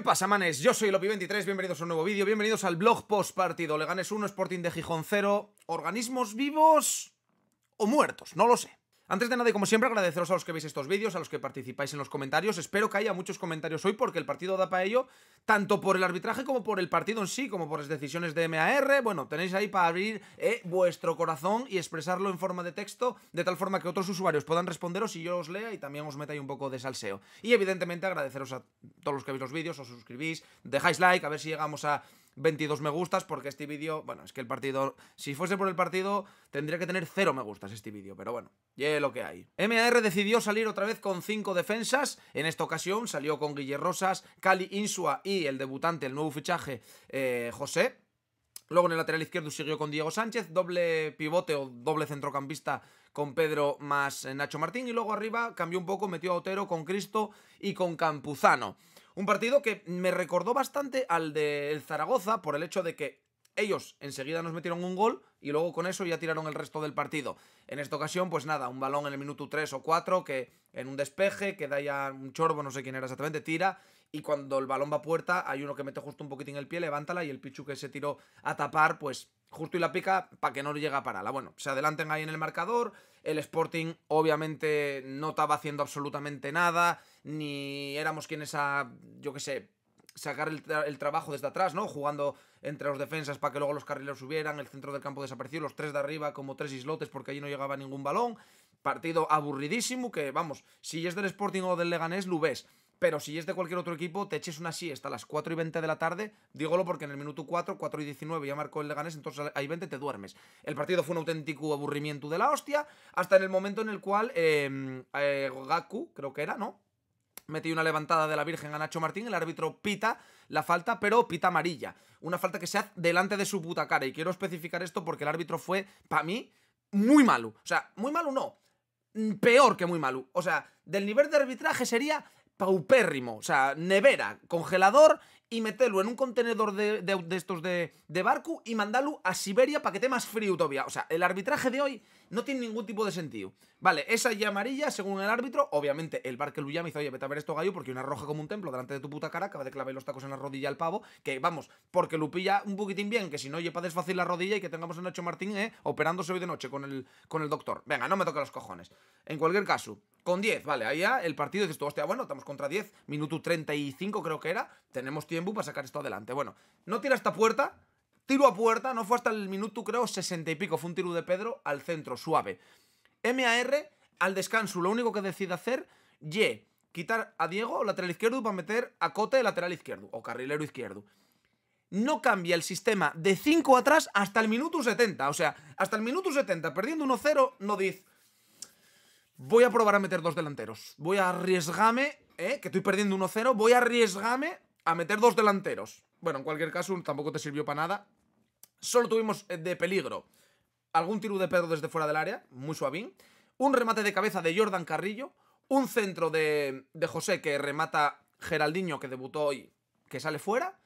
¿Qué pasa, manes? Yo soy Lopi23, bienvenidos a un nuevo vídeo, bienvenidos al blog post partido. Leganes 1, Sporting de Gijón 0, organismos vivos o muertos, no lo sé. Antes de nada y como siempre agradeceros a los que veis estos vídeos, a los que participáis en los comentarios. Espero que haya muchos comentarios hoy porque el partido da para ello, tanto por el arbitraje como por el partido en sí, como por las decisiones de MAR. Bueno, tenéis ahí para abrir eh, vuestro corazón y expresarlo en forma de texto, de tal forma que otros usuarios puedan responderos y yo os lea y también os meta un poco de salseo. Y evidentemente agradeceros a todos los que veis los vídeos, os suscribís, dejáis like, a ver si llegamos a 22 me gustas porque este vídeo, bueno, es que el partido, si fuese por el partido, tendría que tener 0 me gustas este vídeo, pero bueno, ya lo que hay. MAR decidió salir otra vez con 5 defensas, en esta ocasión salió con Guillermo Rosas, Cali Insua y el debutante, el nuevo fichaje, eh, José. Luego en el lateral izquierdo siguió con Diego Sánchez, doble pivote o doble centrocampista con Pedro más Nacho Martín y luego arriba cambió un poco, metió a Otero con Cristo y con Campuzano. Un partido que me recordó bastante al del Zaragoza por el hecho de que ellos enseguida nos metieron un gol y luego con eso ya tiraron el resto del partido. En esta ocasión, pues nada, un balón en el minuto 3 o 4 que en un despeje, que ya un chorbo, no sé quién era exactamente, tira y cuando el balón va a puerta hay uno que mete justo un poquitín el pie, levántala y el Pichu que se tiró a tapar, pues justo y la pica para que no llega a pararla. Bueno, se adelanten ahí en el marcador. El Sporting obviamente no estaba haciendo absolutamente nada, ni éramos quienes a, yo qué sé, sacar el, trabajo desde atrás, ¿no? Jugando entre los defensas para que luego los carrileros subieran, el centro del campo desapareció, los tres de arriba como tres islotes porque allí no llegaba ningún balón. Partido aburridísimo que, vamos, si es del Sporting o del Leganés, lo ves pero si es de cualquier otro equipo, te eches una siesta a las 4 y 20 de la tarde. Dígolo porque en el minuto 4, 4 y 19 ya marcó el Leganés, entonces ahí 20 te duermes. El partido fue un auténtico aburrimiento de la hostia, hasta en el momento en el cual em, eh, Gaku, creo que era, ¿no? Metí una levantada de la Virgen a Nacho Martín, el árbitro pita la falta, pero pita amarilla. Una falta que se hace delante de su puta cara. Y quiero especificar esto porque el árbitro fue, para mí, muy malo. O sea, muy malo no. Mm, peor que muy malo. O sea, del nivel de arbitraje sería paupérrimo, o sea, nevera, congelador y metelo en un contenedor de, estos de, de barco y mandalo a Siberia para que esté más frío todavía. O sea, el arbitraje de hoy no tiene ningún tipo de sentido. Vale, esa ya amarilla, según el árbitro, obviamente el bar que llama me dice, oye, vete a ver esto gallo, porque una roja como un templo delante de tu puta cara, acaba de clavar los tacos en la rodilla al pavo, que vamos, porque lo pilla un poquitín bien, que si no, oye, para la rodilla y que tengamos a Nacho Martín, eh, operándose hoy de noche con el, con el doctor. Venga, no me toca los cojones. En cualquier caso, con 10, vale, ahí ya el partido dices tú, hostia, bueno, estamos contra 10, minuto 35 creo que era, tenemos tiempo para sacar esto adelante. Bueno, no tira esta puerta, Tiro a puerta, no fue hasta el minuto creo 60 y pico, fue un tiro de Pedro al centro, suave. MAR, al descanso, lo único que decide hacer, Y, quitar a Diego, lateral izquierdo, para meter a Cote, lateral izquierdo, o carrilero izquierdo. No cambia el sistema de 5 atrás hasta el minuto 70. O sea, hasta el minuto 70, perdiendo 1-0, no dice... Voy a probar a meter dos delanteros. Voy a arriesgarme, eh, que estoy perdiendo 1-0, voy a arriesgarme a meter dos delanteros. Bueno, en cualquier caso, tampoco te sirvió para nada. Solo tuvimos eh, de peligro algún tiro de Pedro desde fuera del área, muy suavín. Un remate de cabeza de Jordan Carrillo. Un centro de, de José que remata Geraldinho, que debutó hoy, que sale fuera.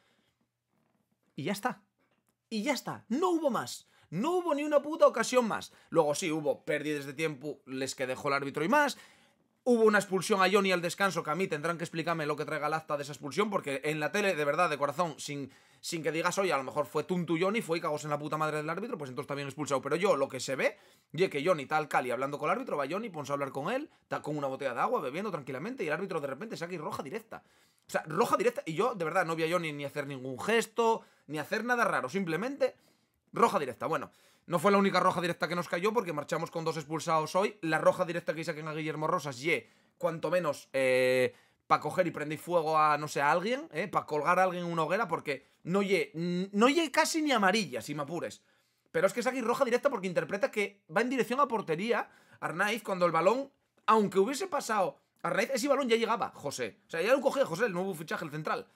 Y ya está. Y ya está. No hubo más. No hubo ni una puta ocasión más. Luego sí, hubo pérdidas de tiempo, les que dejó el árbitro y más. Hubo una expulsión a Johnny al descanso, que a mí tendrán que explicarme lo que traiga el acta de esa expulsión, porque en la tele, de verdad, de corazón, sin, sin que digas, oye, a lo mejor fue Tuntu Johnny, fue y cagos en la puta madre del árbitro, pues entonces también expulsado. Pero yo, lo que se ve, y que Johnny tal Cali hablando con el árbitro, va Johnny, ponse a hablar con él, está con una botella de agua, bebiendo tranquilamente, y el árbitro de repente saca y roja directa. O sea, roja directa, y yo, de verdad, no vi a Johnny ni hacer ningún gesto, ni hacer nada raro, simplemente roja directa. Bueno. No fue la única roja directa que nos cayó porque marchamos con dos expulsados hoy. La roja directa que en a Guillermo Rosas, y cuanto menos eh, para coger y prender fuego a, no sé, a alguien, eh, para colgar a alguien en una hoguera porque no ye, no casi ni amarilla, si me apures. Pero es que es aquí roja directa porque interpreta que va en dirección a portería Arnaiz cuando el balón, aunque hubiese pasado Arnaiz, ese balón ya llegaba, José. O sea, ya lo cogía José, el nuevo fichaje, el central.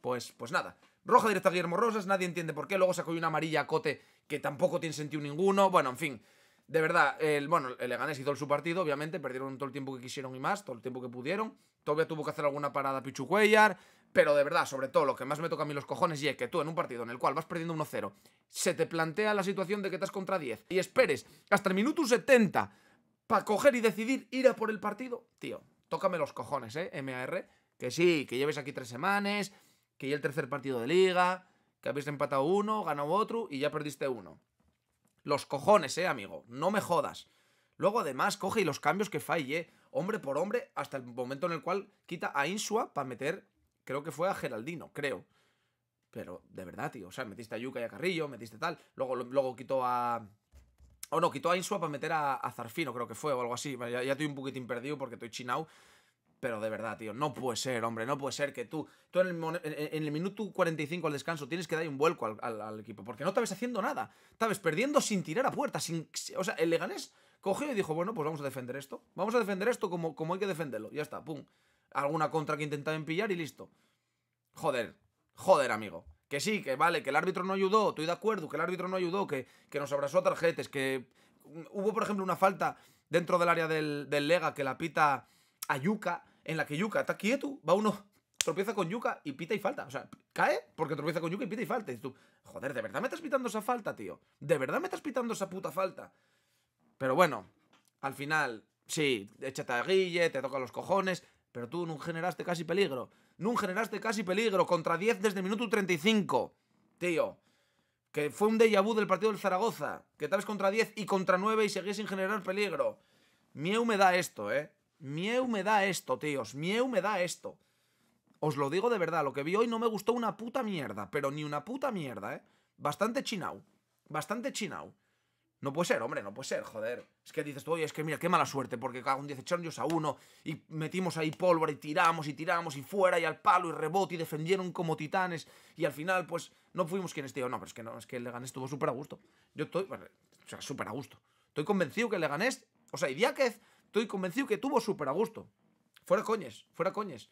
Pues, pues nada. Roja directa Guillermo Rosas, nadie entiende por qué. Luego sacó una amarilla a Cote que tampoco tiene sentido ninguno. Bueno, en fin. De verdad, el, bueno, el Leganés hizo su partido, obviamente, perdieron todo el tiempo que quisieron y más, todo el tiempo que pudieron. Todavía tuvo que hacer alguna parada Pichu Cuellar, pero de verdad, sobre todo, lo que más me toca a mí los cojones y es que tú en un partido en el cual vas perdiendo 1-0, se te plantea la situación de que estás contra 10 y esperes hasta el minuto 70 para coger y decidir ir a por el partido. Tío, tócame los cojones, ¿eh? MAR, que sí, que lleves aquí tres semanas, que ya el tercer partido de liga, que habéis empatado uno, ganado otro y ya perdiste uno. Los cojones, eh, amigo, no me jodas. Luego además coge y los cambios que falle, eh, hombre por hombre, hasta el momento en el cual quita a Insua para meter, creo que fue a Geraldino, creo. Pero de verdad, tío, o sea, metiste a Yuka y a Carrillo, metiste tal, luego, luego quitó a... O no, quitó a Insua para meter a, Zarfino, creo que fue, o algo así. Ya, ya estoy un poquitín perdido porque estoy chinao pero de verdad, tío, no puede ser, hombre, no puede ser que tú, tú en el, minuto 45 al descanso tienes que dar un vuelco al, equipo, porque no estabas haciendo nada, estabas perdiendo sin tirar a puerta, sin, o sea, el Leganés cogió y dijo, bueno, pues vamos a defender esto, vamos a defender esto como, como hay que defenderlo, ya está, pum, alguna contra que intentaban pillar y listo. Joder, joder, amigo. Que sí, que vale, que el árbitro no ayudó, estoy de acuerdo, que el árbitro no ayudó, que, que nos abrazó a tarjetes, que mm, hubo, por ejemplo, una falta dentro del área del, del Lega que la pita Ayuca, en la que Yuca está quieto, va uno, tropieza con Yuca y pita y falta. O sea, cae porque tropieza con Yuca y pita y falta. Y tú, joder, ¿de verdad me estás pitando esa falta, tío? ¿De verdad me estás pitando esa puta falta? Pero bueno, al final, sí, échate a Guille, te toca los cojones, pero tú no generaste casi peligro. No generaste casi peligro contra 10 desde el minuto 35. Tío, que fue un déjà vu del partido del Zaragoza, que tal vez contra 10 y contra 9 y seguís sin generar peligro. Mieu me da esto, ¿eh? Mieu me da esto, tíos. Mieu me da esto. Os lo digo de verdad, lo que vi hoy no me gustó una puta mierda, pero ni una puta mierda, ¿eh? Bastante chinao, Bastante chinao No puede ser, hombre, no puede ser, joder. Es que dices tú, oye, es que mira, qué mala suerte, porque cago un 18 años a uno, y metimos ahí pólvora, y tiramos, y tiramos, y fuera, y al palo, y rebote, y defendieron como titanes, y al final, pues, no fuimos quienes, tío. No, pero es que no, es que el Leganés estuvo súper a gusto. Yo estoy, o sea, súper a gusto. Estoy convencido que el Leganés, o sea, y estoy convencido que tuvo súper a gusto. Fuera coñes, fuera coñes.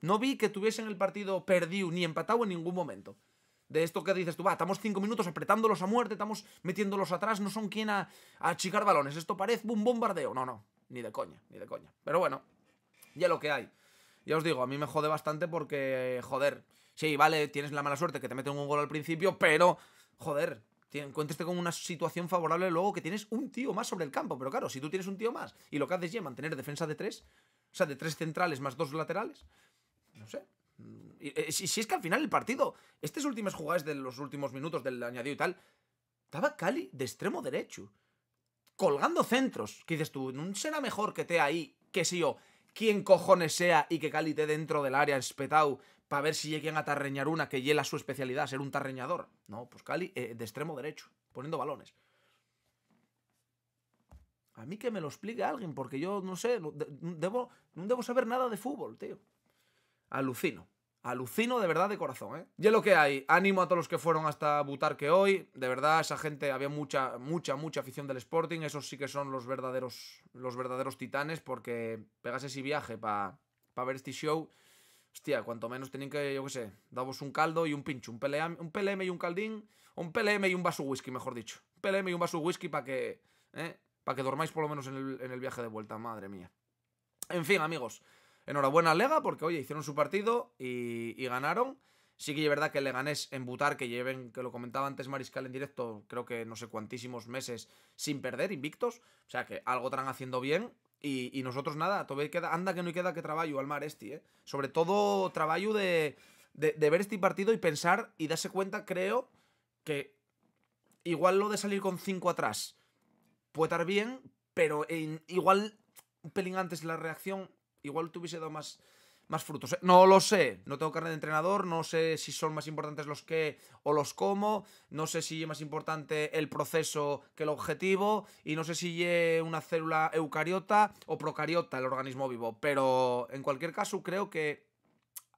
No vi que tuviesen el partido perdido ni empatado en ningún momento. De esto que dices tú, va, estamos cinco minutos apretándolos a muerte, estamos metiéndolos atrás, no son quien a, a achicar balones. Esto parece un bombardeo. No, no, ni de coña, ni de coña. Pero bueno, ya lo que hay. Ya os digo, a mí me jode bastante porque, joder, sí, vale, tienes la mala suerte que te meten un gol al principio, pero, joder, te con una situación favorable luego que tienes un tío más sobre el campo. Pero claro, si tú tienes un tío más y lo que haces es mantener defensa de tres, o sea, de tres centrales más dos laterales, no sé. Mm, eh, si, si es que al final el partido, estas últimas jugadas de los últimos minutos del añadido y tal, estaba Cali de extremo derecho, colgando centros. Que dices tú, ¿no mm, será mejor que te ahí, que sí yo, quien cojones sea y que Cali te dentro del área espetado para ver si lleguen a tarreñar una, que hiela su especialidad, ser un tarreñador. No, pues Cali eh, de extremo derecho, poniendo balones. A mí que me lo explique alguien, porque yo no sé, no debo, no debo saber nada de fútbol, tío. Alucino. Alucino de verdad de corazón, ¿eh? Y lo que hay. Ánimo a todos los que fueron hasta butar que hoy. De verdad, esa gente, había mucha, mucha, mucha afición del Sporting. Esos sí que son los verdaderos, los verdaderos titanes, porque pegase ese viaje para pa ver este show Hostia, cuanto menos tienen que, yo qué sé, damos un caldo y un pincho, un, PLM, un y un caldín, un PLM y un vaso whisky, mejor dicho. Un PLM y un vaso whisky para que, ¿eh? para que dormáis por lo menos en el, viaje de vuelta, madre mía. En fin, amigos, enhorabuena Lega porque, oye, hicieron su partido y, ganaron. Sí que es verdad que Leganés en Butar, que lleven, que lo comentaba antes Mariscal en directo, creo que no sé cuantísimos meses sin perder, invictos. O sea que algo estarán haciendo bien y, nosotros nada, queda, anda que no queda que trabajo al mar este, ¿eh? Sobre todo trabajo de, de, ver este partido y pensar y darse cuenta, creo, que igual lo de salir con 5 atrás puede estar bien, pero igual un pelín antes la reacción, igual te hubiese dado más, más frutos. ¿eh? No lo sé, no tengo carne de entrenador, no sé si son más importantes los que o los como, no sé si es más importante el proceso que el objetivo y no sé si es una célula eucariota o procariota el organismo vivo, pero en cualquier caso creo que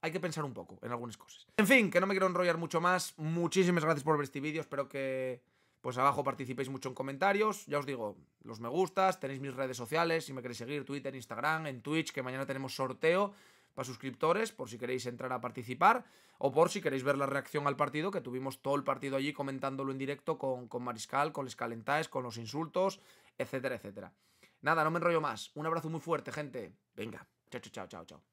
hay que pensar un poco en algunas cosas. En fin, que no me quiero enrollar mucho más. Muchísimas gracias por ver este vídeo, espero que pues abajo participéis mucho en comentarios. Ya os digo, los me gustas, tenéis mis redes sociales, si me queréis seguir, Twitter, Instagram, en Twitch, que mañana tenemos sorteo para suscriptores, por si queréis entrar a participar, o por si queréis ver la reacción al partido, que tuvimos todo el partido allí comentándolo en directo con, Mariscal, con Les Calentaes, con los insultos, etcétera, etcétera. Nada, no me enrollo más. Un abrazo muy fuerte, gente. Venga, chao, chao, chao, chao.